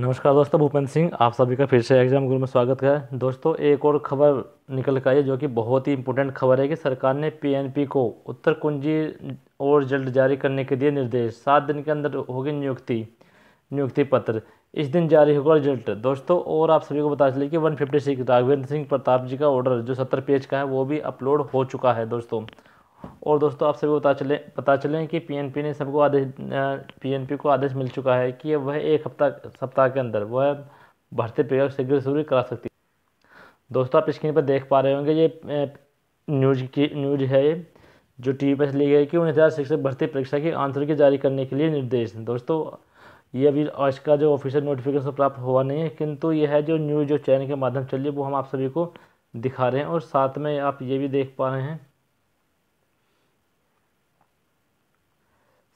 नमस्कार दोस्तों भूपेंद्र सिंह आप सभी का फिर से एग्जाम गुरु में स्वागत है दोस्तों एक और खबर निकल कर आई जो कि बहुत ही इंपॉर्टेंट खबर है कि सरकार ने पीएनपी को उत्तर कुंजी और जल्द जारी करने के दिए निर्देश सात दिन के अंदर होगी नियुक्ति नियुक्ति पत्र इस दिन जारी होगा रिजल्ट दोस्तों और आप सभी को बता चले कि one fifty six Raghavendra Singh Pratap ji का ऑर्डर जो सत्तर पेज का है वो भी अपलोड हो चुका है दोस्तों और दोस्तों आप सभी बता पता चले पता चले कि पीएनपी ने सबको आदेश पीएनपी को आदेश मिल चुका है कि वह एक हफ्ता सप्ताह के अंदर वह भर्ती प्रक्रिया शीघ्र शुरू करा सकती है दोस्तों आप स्क्रीन पर देख पा रहे होंगे ये न्यूज की न्यूज है जो टी वी पर ली गई कि उन्नीस हज़ार शिक्षक भर्ती परीक्षा की आंसर की जारी करने के लिए निर्देश दोस्तों ये अभी आज का जो ऑफिशियल नोटिफिकेशन प्राप्त हुआ नहीं है किंतु यह है जो न्यूज़ जो चैनल के माध्यम से है वो हम आप सभी को दिखा रहे हैं और साथ में आप ये भी देख पा रहे हैं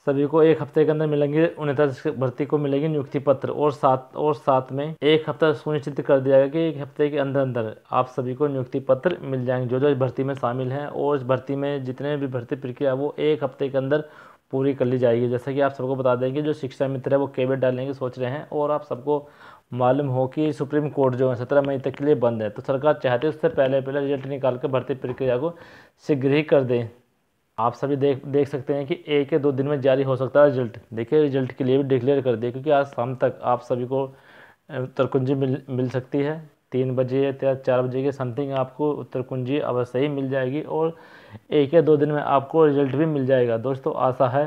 सभी को एक हफ्ते के अंदर मिलेंगे उनतालीस भर्ती को मिलेगी नियुक्ति पत्र और साथ और साथ में एक हफ्ता सुनिश्चित कर दिया गया कि एक हफ्ते के अंदर अंदर आप सभी को नियुक्ति पत्र मिल जाएंगे जो जो इस भर्ती में शामिल हैं और इस भर्ती में जितने भी भर्ती प्रक्रिया वो एक हफ्ते के अंदर पूरी कर ली जाएगी जैसा कि आप सबको बता देंगे जो शिक्षा मित्र है वो कैबिनेट डालने की सोच रहे हैं और आप सबको मालूम हो कि सुप्रीम कोर्ट जो है सत्रह मई तक के लिए बंद है तो सरकार चाहती है उससे पहले पहले रिजल्ट निकाल कर भर्ती प्रक्रिया को शीघ्र ही कर दें आप सभी देख देख सकते हैं कि एक या दो दिन में जारी हो सकता है रिजल्ट देखिए रिजल्ट के लिए भी डिक्लेयर कर दिया क्योंकि आज शाम तक आप सभी को उत्तरकुंजी मिल मिल सकती है तीन बजे या चार बजे के समथिंग आपको उत्तरकुंजी अवश्य ही मिल जाएगी और एक या दो दिन में आपको रिजल्ट भी मिल जाएगा दोस्तों आशा है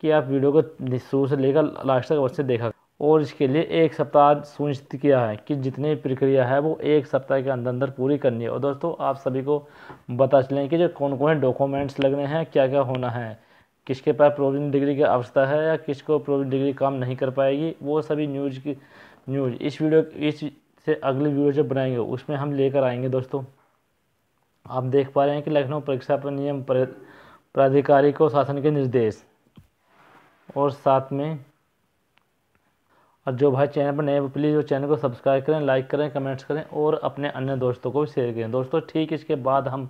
कि आप वीडियो को शुरू से लेकर लास्ट तक अवश्य देखा और इसके लिए एक सप्ताह सुनिश्चित किया है कि जितनी प्रक्रिया है वो एक सप्ताह के अंदर अंदर पूरी करनी है और दोस्तों आप सभी को बता चलें कि जो कौन कौन डॉक्यूमेंट्स लगने हैं क्या क्या होना है किसके पास प्रोविजन डिग्री की आवश्यकता है या किसको प्रोविजन डिग्री काम नहीं कर पाएगी वो सभी न्यूज़ की न्यूज़ इस वीडियो इस से अगली वीडियो जो बनाएंगे उसमें हम लेकर आएंगे दोस्तों आप देख पा रहे हैं कि लखनऊ परीक्षा पर नियम प्राधिकारी को शासन के निर्देश और साथ में और जो भाई चैनल पर नए वो प्लीज़ वो चैनल को सब्सक्राइब करें लाइक करें कमेंट्स करें और अपने अन्य दोस्तों को भी शेयर करें दोस्तों ठीक इसके बाद हम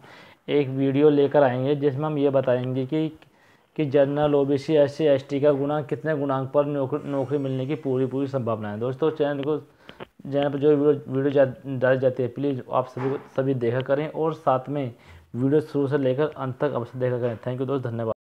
एक वीडियो लेकर आएंगे जिसमें हम ये बताएंगे कि कि general O B C S C S T का गुणांक कितने गुणांक पर नौकरी नौकरी मिलने की पूरी पूरी संभावना है दोस्तों चैनल को चैनल पर जो वीडियो वीडियो डाली जाती है प्लीज़ आप सभी सभी देखा करें और साथ में वीडियो शुरू से लेकर अंत तक अवश्य देखा करें थैंक यू दोस्त धन्यवाद